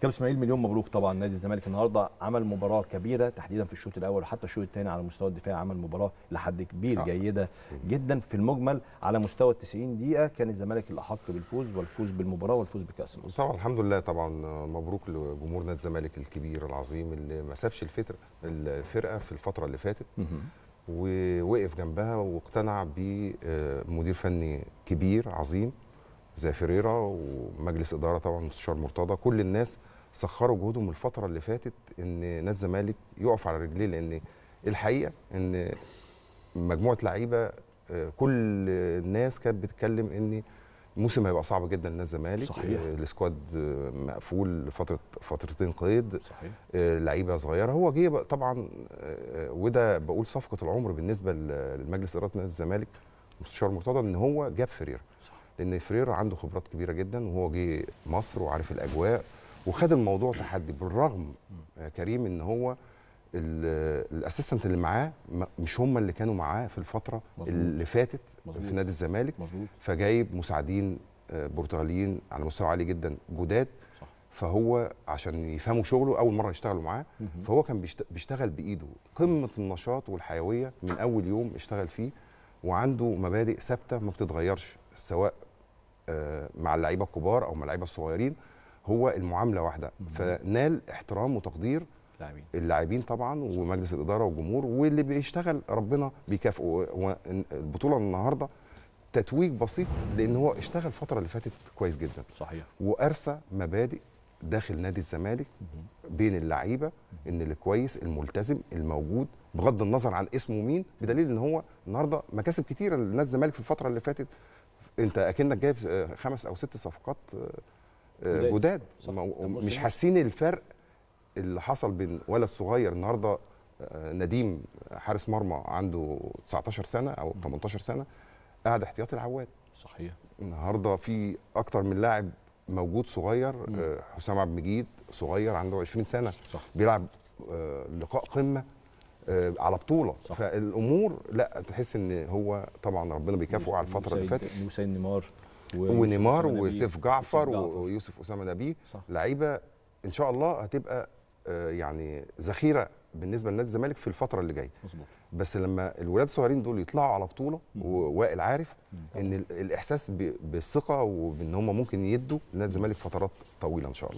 كابتن اسماعيل مليون مبروك طبعا نادي الزمالك النهارده عمل مباراه كبيره تحديدا في الشوط الاول وحتى الشوط الثاني على مستوى الدفاع عمل مباراه لحد كبير جيده جدا في المجمل على مستوى ال 90 دقيقه كان الزمالك الاحق بالفوز والفوز بالمباراه والفوز بكاس المصري. طبعا الحمد لله طبعا مبروك لجمهور نادي الزمالك الكبير العظيم اللي ما سابش الفرقه في الفتره اللي فاتت ووقف جنبها واقتنع بمدير فني كبير عظيم زي فيريرا ومجلس اداره طبعا مستشار مرتضى كل الناس سخروا جهودهم الفتره اللي فاتت ان نادي الزمالك يقف على رجليه لان الحقيقه ان مجموعه لعيبه آه، كل الناس كانت بتتكلم ان الموسم هيبقى صعب جدا لنادي الزمالك صحيح آه، السكواد مقفول فتره فترتين قيد صحيح آه، لعيبه صغيره هو جه طبعا وده بقول صفقه العمر بالنسبه لمجلس اداره نادي الزمالك مستشار مرتضى ان هو جاب فريرة صحيح. لان فريرو عنده خبرات كبيره جدا وهو جه مصر وعارف الاجواء وخد الموضوع تحدي بالرغم آه، كريم ان هو الاسيستنت اللي معاه مش هم اللي كانوا معاه في الفتره مزبوط. اللي فاتت مزبوط. في نادي الزمالك مزبوط. فجايب مساعدين آه، برتغاليين على مستوى عالي جدا جداد فهو عشان يفهموا شغله اول مره يشتغلوا معاه فهو كان بيشتغل بايده قمه النشاط والحيويه من اول يوم اشتغل فيه وعنده مبادئ ثابته ما بتتغيرش سواء آه، مع اللعيبه الكبار او مع اللعيبه الصغيرين هو المعامله واحده فنال احترام وتقدير اللاعبين اللاعبين طبعا ومجلس الاداره والجمهور واللي بيشتغل ربنا بيكافئه البطوله النهارده تتويج بسيط لان هو اشتغل الفتره اللي فاتت كويس جدا صحيح وارسى مبادئ داخل نادي الزمالك بين اللعيبه ان اللي كويس الملتزم الموجود بغض النظر عن اسمه مين بدليل ان هو النهارده مكاسب كتيره لنادي الزمالك في الفتره اللي فاتت انت اكنك جايب آه، خمس او ست صفقات آه، آه، جداد مش حاسين الفرق اللي حصل بين ولد صغير النهارده نديم حارس مرمى عنده 19 سنه او 18 سنه قاعد احتياطي العواد صحيح النهارده في اكتر من لاعب موجود صغير حسام عبد المجيد صغير عنده 20 سنه صح. بيلعب لقاء قمه آه، على بطوله صح. فالامور لا تحس ان هو طبعا ربنا بيكافئه على الفتره اللي فاتت موسى نيمار ونيمار وسيف جعفر ويوسف اسامه نبيه لعيبه ان شاء الله هتبقى آه، يعني ذخيره بالنسبه لنادي الزمالك في الفتره اللي جايه مظبوط بس لما الولاد الصغيرين دول يطلعوا على بطوله ووائل عارف ان الاحساس بالثقه وبان هم ممكن يدوا لنادي الزمالك فترات طويله ان شاء الله